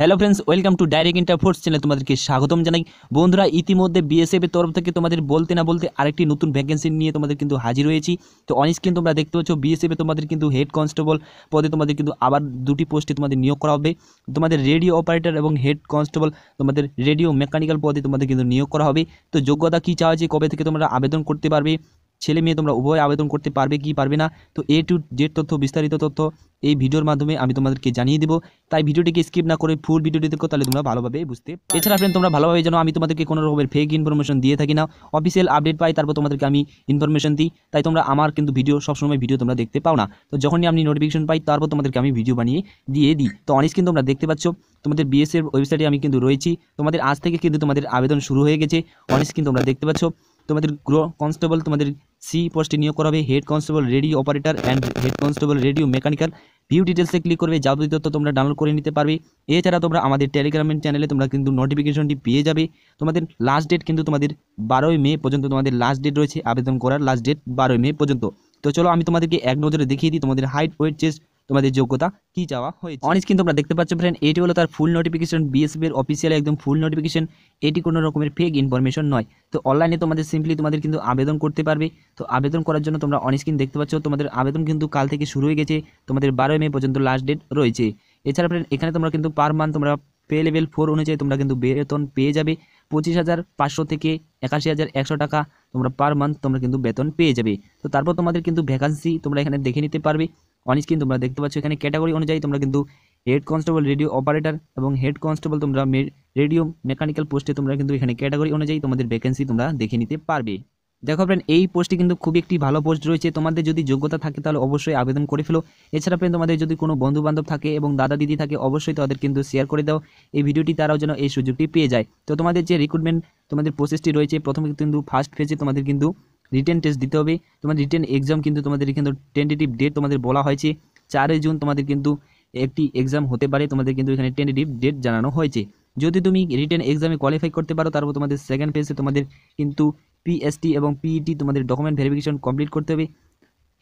hello friends welcome to direct inter force channel তোমাদেরকে স্বাগতম জানাই বন্ধুরা ইতিমধ্যে বিএসএফের তরফ থেকে তোমাদের বলতে না বলতে আরেকটি নতুন ভ্যাকেন্সি নিয়ে তোমাদের কিন্তু হাজির হয়েছি তো কিন্তু তোমরা দেখতে পাচ্ছ বিএসএফে তোমাদের কিন্তু হেড কনস্টেবল পদে তোমাদের কিন্তু আবার দুটি পোস্টে তোমাদের নিয়োগ করা হবে তোমাদের রেডিও অপারেটর এবং হেড কনস্টেবল তোমাদের রেডিও মেকানিক্যাল পদে তোমাদের কিন্তু নিয়োগ করা হবে তো যোগ্যতা কী চাওয়া হয়েছে কবে থেকে তোমরা আবেদন করতে পারবে ছেলে মেয়ে তোমরা উভয় আবেদন করতে পারবে কি পারবে না তো এ টু জেড তথ্য বিস্তারিত তথ্য এই ভিডিওর মাধ্যমে আমি তোমাদেরকে জানিয়ে দেবো তাই ভিডিওটিকে স্কিপ না করে ফুল ভিডিওটি দেখো তাহলে তোমরা ভালোভাবে বুঝতে এছাড়া ফ্রেন্ড তোমরা ভালোভাবে জানো আমি তোমাদেরকে কোনো রকমের ফেক ইনফরমেশন দিয়ে থাকি না অফিসিয়াল আপডেট পাই তারপর তোমাদেরকে আমি ইনফরমেশন দিই তাই তোমরা আমার কিন্তু ভিডিও সবসময় ভিডিও তোমরা দেখতে পাও না তো যখনই আমি নোটিফিকেশন পাই তারপর তোমাদেরকে আমি ভিডিও বানিয়ে দিয়ে দিই তো অনেক কিন্তু তোমরা দেখতে পাচ্ছ তোমাদের বিএসএর ওয়েবসাইটে আমি কিন্তু রয়েছি তোমাদের আজ থেকে কিন্তু তোমাদের আবেদন শুরু হয়ে গেছে অনেক কিন্তু তোমরা দেখতে পাচ্ছ তোমাদের গ্রো কনস্টেবল তোমাদের সি পোস্টে নিয়োগ করা হবে head constable radio operator and head constable radio mechanical view ডিটেলসে ক্লিক করবে যাবতীয় তথ্য তোমরা ডাউনলোড করে নিতে পারবে এছাড়া তোমরা আমাদের টেলিগ্রামের চ্যানেলে তোমরা কিন্তু নোটিফিকেশনটি পেয়ে যাবে তোমাদের লাস্ট ডেট কিন্তু তোমাদের বারোই মে পর্যন্ত তোমাদের লাস্ট ডেট রয়েছে আবেদন করার লাস্ট ডেট বারোই মে পর্যন্ত তো চলো আমি তোমাদেরকে এক নজরে দেখিয়ে দিই তোমাদের হাইট ওয়েট চেস্ট তোমাদের যোগ্যতা কি চাওয়া হয়েছে অনেক কিন্তু তোমরা দেখতে পাচ্ছ ফ্রেন্ড এটি হলো তার ফুল নোটিফিকেশন এর অফিসিয়াল একদম ফুল নোটিফিকেশন এটি কোনো রকমের ফেক ইনফরমেশন নয় তো অনলাইনে তোমাদের সিম্পলি তোমাদের কিন্তু আবেদন করতে পারবে তো আবেদন করার জন্য তোমরা অনেক কিন্তু দেখতে পাচ্ছ তোমাদের আবেদন কিন্তু কাল থেকে শুরু হয়ে গেছে তোমাদের বারোই মে পর্যন্ত লাস্ট ডেট রয়েছে এছাড়া ফ্রেন্ড এখানে তোমরা কিন্তু পার মান্থ তোমরা পে লেভেল ফোর অনুযায়ী তোমরা কিন্তু বেতন পেয়ে যাবে পঁচিশ হাজার পাঁচশো থেকে একাশি হাজার একশো টাকা তোমরা পার মান্থ তোমরা কিন্তু বেতন পেয়ে যাবে তো তারপর তোমাদের কিন্তু ভ্যাকান্সি তোমরা এখানে দেখে নিতে পারবে অন স্ক্রিন তোমরা দেখতে পাচ্ছ এখানে ক্যাটাগরি অনুযায়ী তোমরা কিন্তু হেড কনস্টেবল রেডিও অপারেটর এবং হেড কনস্টেবল তোমরা রেডিও মেকানিক্যাল পোস্টে তোমরা কিন্তু এখানে ক্যাটাগরি অনুযায়ী তোমাদের ভ্যাকেন্সি তোমরা দেখে নিতে পারবে দেখো ফ্রেন্ড এই পোস্টটি কিন্তু খুবই একটি ভালো পোস্ট রয়েছে তোমাদের যদি যোগ্যতা থাকে তাহলে অবশ্যই আবেদন করে ফেলো এছাড়া ফ্রেন্ড তোমাদের যদি কোনো বন্ধু বান্ধব থাকে এবং দাদা দিদি থাকে অবশ্যই তাদের কিন্তু শেয়ার করে দাও এই ভিডিওটি তারাও যেন এই সুযোগটি পেয়ে যায় তো তোমাদের যে রিক্রুটমেন্ট তোমাদের প্রসেসটি রয়েছে প্রথমে কিন্তু ফার্স্ট ফেজে তোমাদের কিন্তু রিটেন টেস্ট দিতে হবে তোমাদের রিটেন এক্সাম কিন্তু তোমাদের কিন্তু টেন্টেটিভ ডেট তোমাদের বলা হয়েছে চারই জুন তোমাদের কিন্তু একটি এক্সাম হতে পারে তোমাদের কিন্তু এখানে টেন্টেটিভ ডেট জানানো হয়েছে যদি তুমি রিটেন এক্সামে কোয়ালিফাই করতে পারো তারপর তোমাদের সেকেন্ড ফেজে তোমাদের কিন্তু পিএসটি এবং পিইটি e তোমাদের ডকুমেন্ট ভেরিফিকেশন কমপ্লিট করতে হবে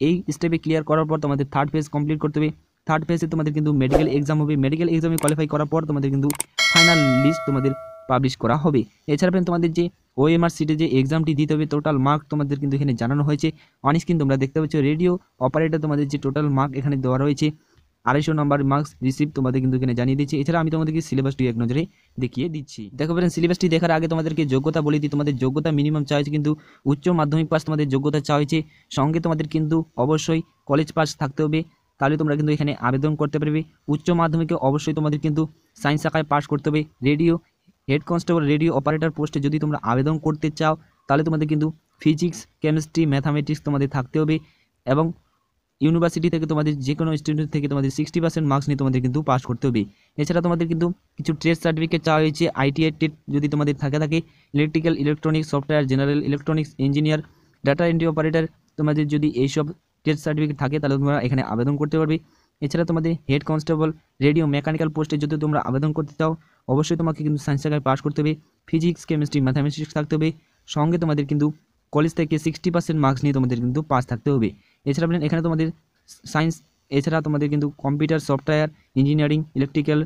এই স্টেপে ক্লিয়ার করার পর তোমাদের থার্ড ফেজ কমপ্লিট করতে হবে থার্ড ফেজে তোমাদের কিন্তু মেডিকেল এক্সাম হবে মেডিকেল এক্সামে কোয়ালিফাই করার পর তোমাদের কিন্তু ফাইনাল লিস্ট তোমাদের পাবলিশ করা হবে এছাড়া তোমাদের যে ওএমআর সিটে যে এক্সামটি দিতে হবে টোটাল মার্ক তোমাদের কিন্তু এখানে জানানো হয়েছে অনেক কিন্তু তোমরা দেখতে পাচ্ছ রেডিও অপারেটর তোমাদের যে টোটাল মার্ক এখানে দেওয়া রয়েছে আড়াইশো নম্বর মার্কস রিসিভ তোমাদের কিন্তু এখানে জানিয়ে দিচ্ছি এছাড়া আমি তোমাদেরকে সিলেবাসটি এক নজরে দেখিয়ে দিচ্ছি দেখো ফ্রেন্ড সিলেবাসটি দেখার আগে তোমাদেরকে যোগ্যতা বলে দিই তোমাদের যোগ্যতা মিনিমাম চাওয়া হয়েছে কিন্তু উচ্চ মাধ্যমিক পাস তোমাদের যোগ্যতা চাওয়া হয়েছে সঙ্গে তোমাদের কিন্তু অবশ্যই কলেজ পাস থাকতে হবে তাহলে তোমরা কিন্তু এখানে আবেদন করতে পারবে উচ্চ মাধ্যমিকে অবশ্যই তোমাদের কিন্তু সায়েন্স শাখায় পাস করতে হবে radio head constable radio operator পোস্টে যদি তোমরা আবেদন করতে চাও তাহলে তোমাদের কিন্তু ফিজিক্স কেমিস্ট্রি ম্যাথামেটিক্স তোমাদের থাকতে হবে এবং ইউনিভার্সিটি থেকে তোমাদের যে কোনো স্টুডেন্ট থেকে তোমাদের সিক্সটি পার্সেন্ট মার্কস নিয়ে তোমাদের কিন্তু পাস করতে হবে এছাড়া তোমাদের কিন্তু কিছু ট্রেড সার্টিফিকেট চাওয়া হয়েছে আইটিআই টেট যদি তোমাদের থাকে থাকে electrical electronics software general electronics engineer data entry operator তোমাদের যদি এইসব টেট সার্টিফিকেট থাকে তাহলে তোমরা এখানে আবেদন করতে পারবে এছাড়া তোমাদের হেড কনস্টেবল রেডিও মেকানিক্যাল পোস্টে যদি তোমরা আবেদন করতে চাও অবশ্যই তোমাকে কিন্তু সায়েন্স শাখায় পাস করতে হবে ফিজিক্স কেমিস্ট্রি ম্যাথামেটিক্স থাকতে হবে সঙ্গে তোমাদের কিন্তু কলেজ থেকে সিক্সটি পার্সেন্ট মার্কস নিয়ে তোমাদের কিন্তু পাস থাকতে হবে এছাড়া এখানে তোমাদের সায়েন্স এছাড়া তোমাদের কিন্তু কম্পিউটার সফটওয়্যার ইঞ্জিনিয়ারিং ইলেকট্রিক্যাল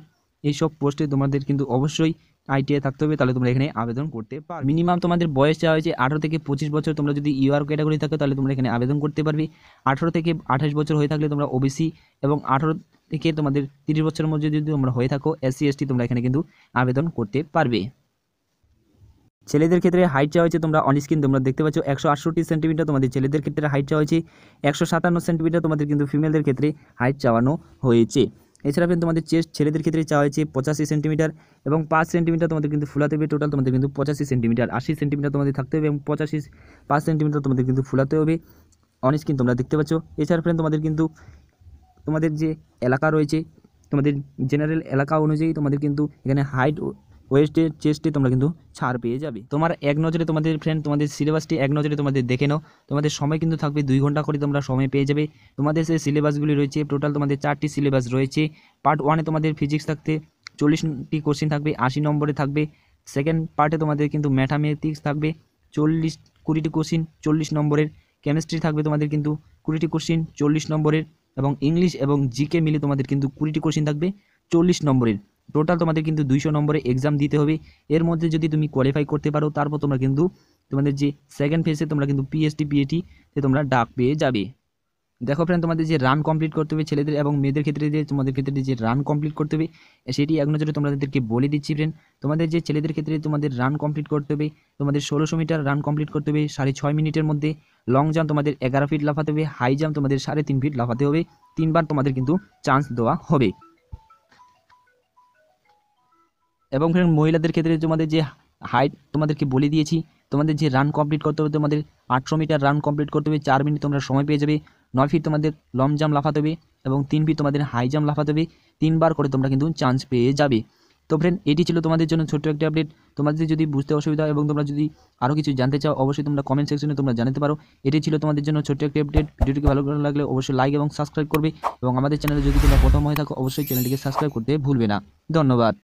এইসব পোস্টে তোমাদের কিন্তু অবশ্যই আইটিআই থাকতে হবে তাহলে তোমরা এখানে আবেদন করতে পারো মিনিমাম তোমাদের বয়স চাওয়া হয়েছে আঠারো থেকে পঁচিশ বছর তোমরা যদি ইউআর ক্যাটাগরি থাকো তাহলে তোমরা এখানে আবেদন করতে পারবে আঠারো থেকে আঠাশ বছর হয়ে থাকলে তোমরা ওবিসি এবং আঠারো থেকে তোমাদের তিরিশ বছরের মধ্যে যদি তোমরা হয়ে থাকো এসসি এসটি তোমরা এখানে কিন্তু আবেদন করতে পারবে ছেলেদের ক্ষেত্রে হাইট চা হয়েছে তোমরা অনস্ক্রিন তোমরা দেখতে পাচ্ছ একশো আটষট্টি সেন্টিমিটার তোমাদের ছেলেদের ক্ষেত্রে হাইট চা হয়েছে একশো সাতান্ন সেন্টিমিটার তোমাদের কিন্তু ফিমেলদের ক্ষেত্রে হাইট চাওয়ানো হয়েছে এছাড়া ফ্রেন্ড তোমাদের চেস্ট ছেলেদের ক্ষেত্রে চাওয়া হয়েছে পঁচাশি সেন্টিমিটার এবং পাঁচ সেন্টিমিটার তোমাদের কিন্তু ফুলাতে হবে টোটাল তোমাদের কিন্তু পঁচাশি সেন্টিমিটার আশি সেন্টিমিটার তোমাদের থাকতে হবে এবং পঁচাশি পাঁচ সেন্টিমিটার তোমাদের কিন্তু ফুলাতে হবে অনেক কিন্তু তোমরা দেখতে পাচ্ছ এছাড়া ফ্রেন্ড তোমাদের কিন্তু তোমাদের যে এলাকা রয়েছে তোমাদের জেনারেল এলাকা অনুযায়ী তোমাদের কিন্তু এখানে হাইট ওয়েস্টে চেস্টে তোমরা কিন্তু ছাড় পেয়ে যাবে তোমার এক নজরে তোমাদের ফ্রেন্ড তোমাদের সিলেবাসটি এক নজরে তোমাদের দেখে নাও তোমাদের সময় কিন্তু থাকবে দুই ঘন্টা করে তোমরা সময় পেয়ে যাবে তোমাদের সেই সিলেবাসগুলি রয়েছে টোটাল তোমাদের চারটি সিলেবাস রয়েছে পার্ট ওয়ানে তোমাদের ফিজিক্স থাকতে চল্লিশটি কোশ্চেন থাকবে আশি নম্বরে থাকবে সেকেন্ড পার্টে তোমাদের কিন্তু ম্যাথামেটিক্স থাকবে চল্লিশ কুড়িটি কোশ্চিন চল্লিশ নম্বরের কেমিস্ট্রি থাকবে তোমাদের কিন্তু কুড়িটি কোশ্চিন চল্লিশ নম্বরের এবং ইংলিশ এবং জিকে মিলে তোমাদের কিন্তু কুড়িটি কোশ্চিন থাকবে চল্লিশ নম্বরের টোটাল তোমাদের কিন্তু দুইশো নম্বরে এক্সাম দিতে হবে এর মধ্যে যদি তুমি কোয়ালিফাই করতে পারো তারপর তোমরা কিন্তু তোমাদের যে সেকেন্ড ফেজে তোমরা কিন্তু পিএসটি পিএটিতে তোমরা ডাক পেয়ে যাবে দেখো ফ্রেন্ড তোমাদের যে রান কমপ্লিট করতে হবে ছেলেদের এবং মেয়েদের ক্ষেত্রে যে তোমাদের ক্ষেত্রে যে রান কমপ্লিট করতে হবে সেটি এক নজরে তোমাদেরকে বলে দিচ্ছি ফ্রেন্ড তোমাদের যে ছেলেদের ক্ষেত্রে তোমাদের রান কমপ্লিট করতে হবে তোমাদের ষোলোশো মিটার রান কমপ্লিট করতে হবে সাড়ে ছয় মিনিটের মধ্যে লং জাম্প তোমাদের এগারো ফিট লাফাতে হবে হাই জাম্প তোমাদের সাড়ে তিন ফিট লাফাতে হবে তিনবার তোমাদের কিন্তু চান্স দেওয়া হবে এবং ফ্রেন্ড মহিলাদের ক্ষেত্রে তোমাদের যে হাইট তোমাদেরকে বলে দিয়েছি তোমাদের যে রান কমপ্লিট করতে হবে তোমাদের আটশো মিটার রান কমপ্লিট করতে হবে চার মিনিট তোমরা সময় পেয়ে যাবে নয় ফিট তোমাদের লং জাম্প লাফাতে হবে এবং তিন ফিট তোমাদের হাই জাম্প লাফাতে হবে তিনবার করে তোমরা কিন্তু চান্স পেয়ে যাবে তো ফ্রেন্ড এটি ছিল তোমাদের জন্য ছোট্ট একটি আপডেট তোমাদের যদি বুঝতে অসুবিধা এবং তোমরা যদি আরও কিছু জানতে চাও অবশ্যই তোমরা কমেন্ট সেকশনে তোমরা জানাতে পারো এটি ছিল তোমাদের জন্য ছোট্ট একটি আপডেট ভিডিওটিকে ভালো লাগলে অবশ্যই লাইক এবং সাবস্ক্রাইব করবে এবং আমাদের চ্যানেলে যদি তোমরা প্রথম হয়ে থাকো অবশ্যই চ্যানেলটিকে সাবস্ক্রাইব করতে ভুলবে না ধন্যবাদ